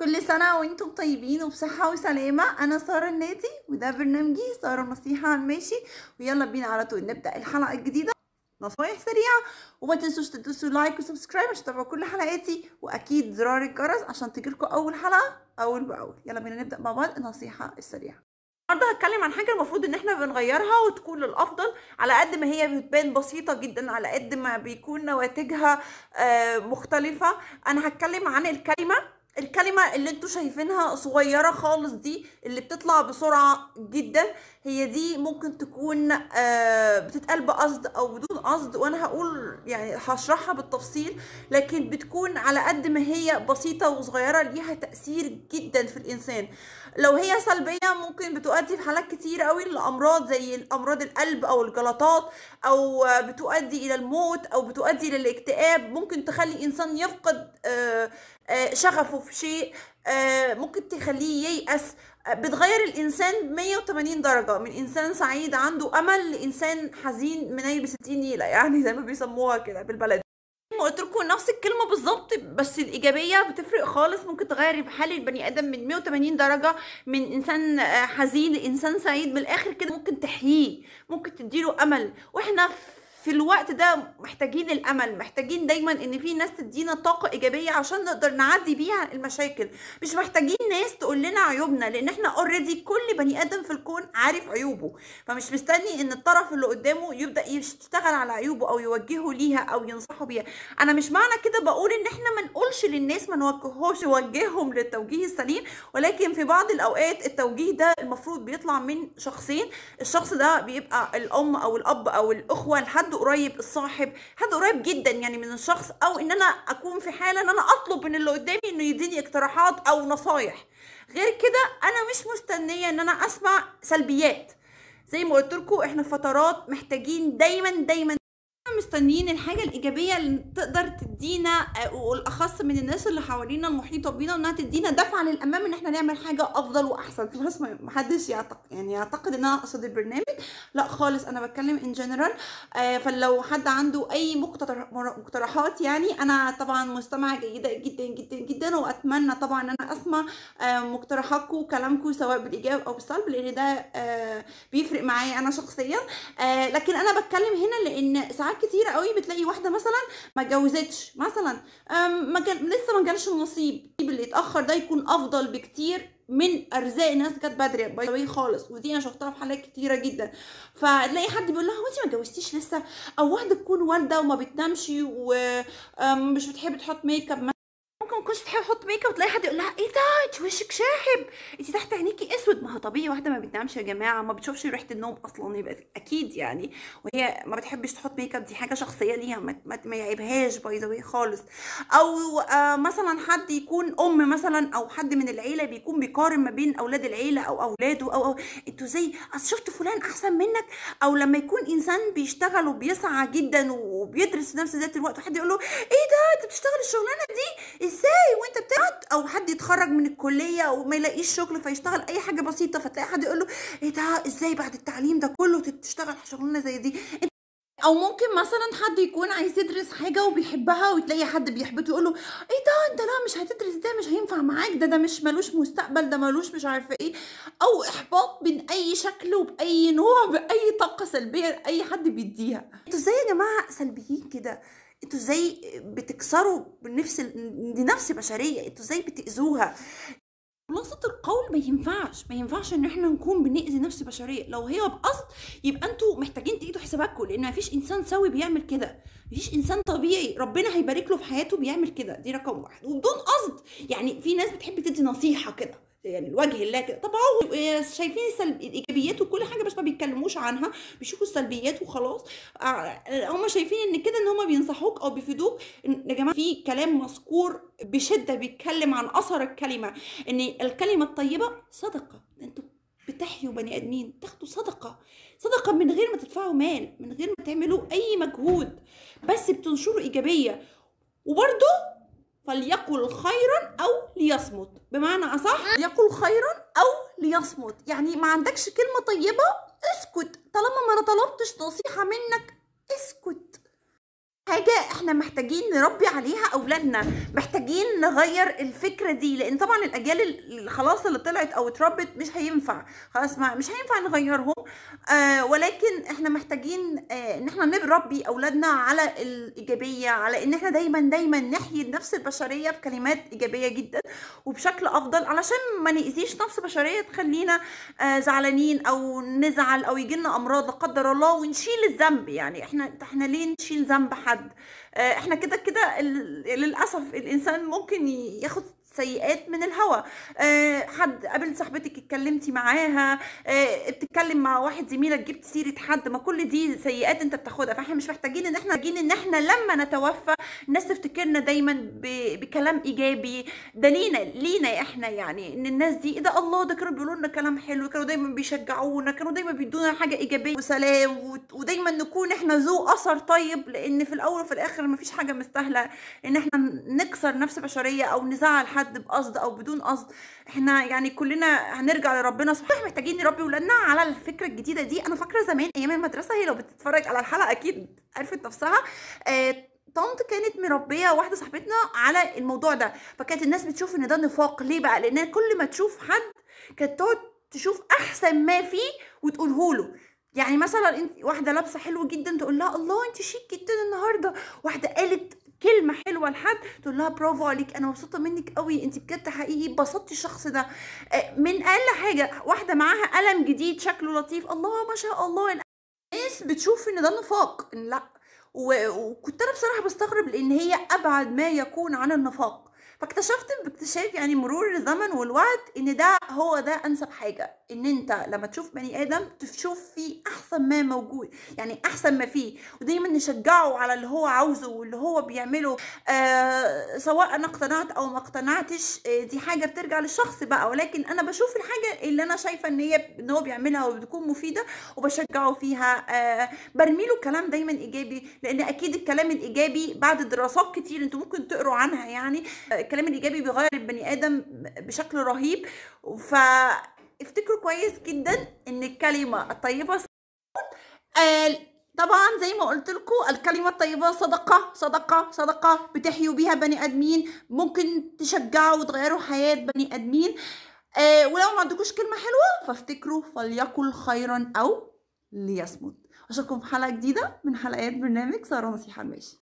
كل سنة وانتم طيبين وبصحة وسلامة انا سارة النادي وده برنامجي سارة نصيحة عن ماشي ويلا بينا على طول نبدأ الحلقة الجديدة نصايح سريعة وما تنسوش تدوسوا لايك وسبسكرايب عشان تتابعوا كل حلقاتي واكيد زرار الجرس عشان تجيلكوا اول حلقة اول باول يلا بينا نبدأ مع بعض النصيحة السريعة النهارده هتكلم عن حاجه المفروض ان احنا بنغيرها وتكون للافضل على قد ما هي بتبان بسيطه جدا على قد ما بيكون نواتجها آه، مختلفه انا هتكلم عن الكلمه الكلمة اللي انتوا شايفينها صغيرة خالص دي اللي بتطلع بسرعة جدا هي دي ممكن تكون آه بتتقال بقصد او بدون قصد وانا هقول يعني هشرحها بالتفصيل لكن بتكون على قد ما هي بسيطة وصغيرة ليها تأثير جدا في الانسان لو هي سلبية ممكن بتؤدي في حالات كتير قوي لامراض زي امراض القلب او الجلطات او بتؤدي الى الموت او بتؤدي الى الاكتئاب ممكن تخلي انسان يفقد آه، شغفه في شيء آه، ممكن تخليه ييأس بتغير الانسان 180 درجه من انسان سعيد عنده امل لانسان حزين منيل ب 60 نيله يعني زي ما بيسموها كده بالبلد ما قلت لكم نفس الكلمه بالظبط بس الايجابيه بتفرق خالص ممكن تغير حال البني ادم من 180 درجه من انسان آه، حزين لانسان سعيد من الاخر كده ممكن تحييه ممكن تديله امل واحنا في في الوقت ده محتاجين الامل محتاجين دايما ان في ناس تدينا طاقه ايجابيه عشان نقدر نعدي بيها المشاكل مش محتاجين ناس تقول لنا عيوبنا لان احنا اوريدي كل بني ادم في الكون عارف عيوبه فمش مستني ان الطرف اللي قدامه يبدا يشتغل على عيوبه او يوجهه ليها او ينصحه بيها انا مش معنى كده بقول ان احنا ما نقولش للناس ما نوجههوش وجههم للتوجيه السليم ولكن في بعض الاوقات التوجيه ده المفروض بيطلع من شخصين الشخص ده بيبقى الام او الاب او الاخوه لحد حد قريب الصاحب حد قريب جدا يعني من الشخص او ان انا اكون في حاله ان انا اطلب من اللي قدامي انه يديني اقتراحات او نصايح غير كده انا مش مستنيه ان انا اسمع سلبيات زي ما قلت لكم احنا فترات محتاجين دايما دايما مستنيين الحاجه الايجابيه اللي تقدر تدينا آه، والاخص من الناس اللي حوالينا المحيطه بينا انها تدينا دفعه للامام ان احنا نعمل حاجه افضل واحسن ما محدش يعتقد يعني يعتقد ان انا اقصد البرنامج لا خالص انا بتكلم ان آه، جنرال فلو حد عنده اي مقترحات يعني انا طبعا مستمعه جيده جدا جدا جدا واتمنى طبعا ان انا اسمع آه، مقترحاتكم وكلامكم سواء بالايجاب او بالسلب لان ده بيفرق معايا انا شخصيا لكن انا بتكلم هنا لان ساعات كتير كتيره قوي بتلاقي واحده مثلا ما اتجوزتش مثلا ما كان لسه ما جالش النصيب اللي اتاخر ده يكون افضل بكتير من ارزاق ناس جت بدري باي خالص ودي انا شفتها في حالات كتيره جدا فتلاقي حد بيقول لها وانت ما اتجوزتيش لسه او واحده تكون والده وما بتنامش ومش بتحب تحط ميك اب ما كنتش تحب تحط ميك اب وتلاقي حد يقول لها ايه ده انت وشك شاحب انت تحت عينيكي اسود ما هو طبيعي واحده ما بتنامش يا جماعه ما بتشوفش ريحه النوم اصلا يبقى اكيد يعني وهي ما بتحبش تحط ميك اب دي حاجه شخصيه ليها ما, ما يعيبهاش باي ذا خالص او آه، مثلا حد يكون ام مثلا او حد من العيله بيكون بيقارن ما بين اولاد العيله او اولاده او, أو انتوا زي اصل شفت فلان احسن منك او لما يكون انسان بيشتغل وبيسعى جدا وبيدرس في نفس ذات الوقت وحد يقول له ايه ده انت بتشتغل الشغلانه دي ازاي ازاي وانت بتقعد او حد يتخرج من الكليه وما يلاقيش شغل فيشتغل اي حاجه بسيطه فتلاقي حد يقول له ايه ده ازاي بعد التعليم ده كله تشتغل شغلانه زي دي او ممكن مثلا حد يكون عايز يدرس حاجه وبيحبها وتلاقي حد بيحبطه يقول له ايه ده انت لا مش هتدرس ده مش هينفع معاك ده ده مش ملوش مستقبل ده ملوش مش عارفه ايه او احباط من اي شكل وباي نوع باي طاقه سلبيه اي حد بيديها انتوا ازاي يا جماعه سلبيين كده انتوا ازاي بتكسروا ال... دي نفس بشريه انتوا ازاي بتاذوها خلاصة القول ما ينفعش ما ينفعش ان احنا نكون بنأذي نفس بشرية لو هي بقصد يبقى انتوا محتاجين تعيدوا حساباتكم لان مفيش انسان سوي بيعمل كده مفيش انسان طبيعي ربنا هيبارك له في حياته بيعمل كده دي رقم واحد وبدون قصد يعني في ناس بتحب تدي نصيحة كده يعني الوجه اللاكر طب اهو آه، شايفين الايجابيات وكل حاجه بس ما بيتكلموش عنها بيشوفوا السلبيات وخلاص آه، آه، هم شايفين ان كده ان هم بينصحوك او بيفيدوك يا جماعه في كلام مذكور بشده بيتكلم عن اثر الكلمه ان الكلمه الطيبه صدقه انتوا بتحيوا بني ادمين تاخدوا صدقه صدقه من غير ما تدفعوا مال من غير ما تعملوا اي مجهود بس بتنشروا ايجابيه وبرده فليقل خيرا ليصمت بمعنى أصح يقول خيرا أو ليصمت يعني ما عندكش كلمة طيبة اسكت طالما ما أنا طلبتش نصيحة منك اسكت حاجة احنا محتاجين نربي عليها اولادنا محتاجين نغير الفكرة دي لان طبعا الاجيال اللي خلاص اللي طلعت او اتربت مش هينفع خلاص ما مش هينفع نغيرهم آه ولكن احنا محتاجين آه ان احنا نربي اولادنا على الايجابية على ان احنا دايما دايما نحيي النفس البشرية بكلمات ايجابية جدا وبشكل افضل علشان ما نأذيش نفس بشرية تخلينا آه زعلانين او نزعل او يجيلنا امراض لا قدر الله ونشيل الذنب يعني احنا احنا ليه نشيل ذنب حد حد آه، احنا كده كده للاسف الانسان ممكن ياخد سيئات من الهوا أه حد قابلت صاحبتك اتكلمتي معاها أه بتتكلم مع واحد زميلك جبت سيره حد ما كل دي سيئات انت بتاخدها فاحنا مش محتاجين ان احنا محتاجين ان احنا لما نتوفى الناس تفتكرنا دايما بكلام ايجابي ده لينا لينا احنا يعني ان الناس دي ايه ده الله ده كانوا بيقولوا لنا كلام حلو كانوا دايما بيشجعونا كانوا دايما بيدونا حاجه ايجابيه وسلام ودايما نكون احنا ذو اثر طيب لان في الاول وفي الاخر مفيش حاجه مستاهله ان احنا نكسر نفس بشريه او نزعل حد حد بقصد او بدون قصد احنا يعني كلنا هنرجع لربنا صحيح محتاجين نربي ولادنا على الفكره الجديده دي انا فاكره زمان ايام المدرسه هي لو بتتفرج على الحلقه اكيد عرفت نفسها آه طنط كانت مربيه واحده صاحبتنا على الموضوع ده فكانت الناس بتشوف ان ده نفاق ليه بقى لان كل ما تشوف حد كانت تقعد تشوف احسن ما فيه وتقوله له يعني مثلا انت واحده لابسه حلو جدا تقول لها الله انت شيك جدا النهارده واحده قالت كلمه حلوه لحد تقول لها برافو عليك انا مبسوطه منك قوي انت بجد حقيقي بسطتي الشخص ده آه، من اقل حاجه واحده معاها قلم جديد شكله لطيف الله ما شاء الله الناس بتشوف ان ده نفاق لا وكنت انا بصراحه بستغرب لان هي ابعد ما يكون عن النفاق فاكتشفت باكتشاف يعني مرور الزمن والوقت ان ده هو ده انسب حاجه ان انت لما تشوف بني ادم تشوف فيه احسن ما موجود يعني احسن ما فيه ودايما نشجعه على اللي هو عاوزه واللي هو بيعمله آه سواء انا اقتنعت او ما اقتنعتش آه، دي حاجه بترجع للشخص بقى ولكن انا بشوف الحاجه اللي انا شايفه ان هي ان هو بيعملها وبتكون مفيده وبشجعه فيها آه برمي له كلام دايما ايجابي لان اكيد الكلام الايجابي بعد دراسات كتير انتوا ممكن تقروا عنها يعني آه، الكلام الايجابي بيغير البني ادم بشكل رهيب فافتكروا كويس جدا ان الكلمه الطيبه طبعا زي ما قلت لكم الكلمة الطيبة صدقة صدقة صدقة بتحيوا بيها بني آدمين ممكن تشجعوا وتغيروا حياة بني آدمين آه ولو ما عندكوش كلمة حلوة فافتكروا فليقل خيرا أو ليصمت أشوفكم في حلقة جديدة من حلقات برنامج سارة نصيحة الماشي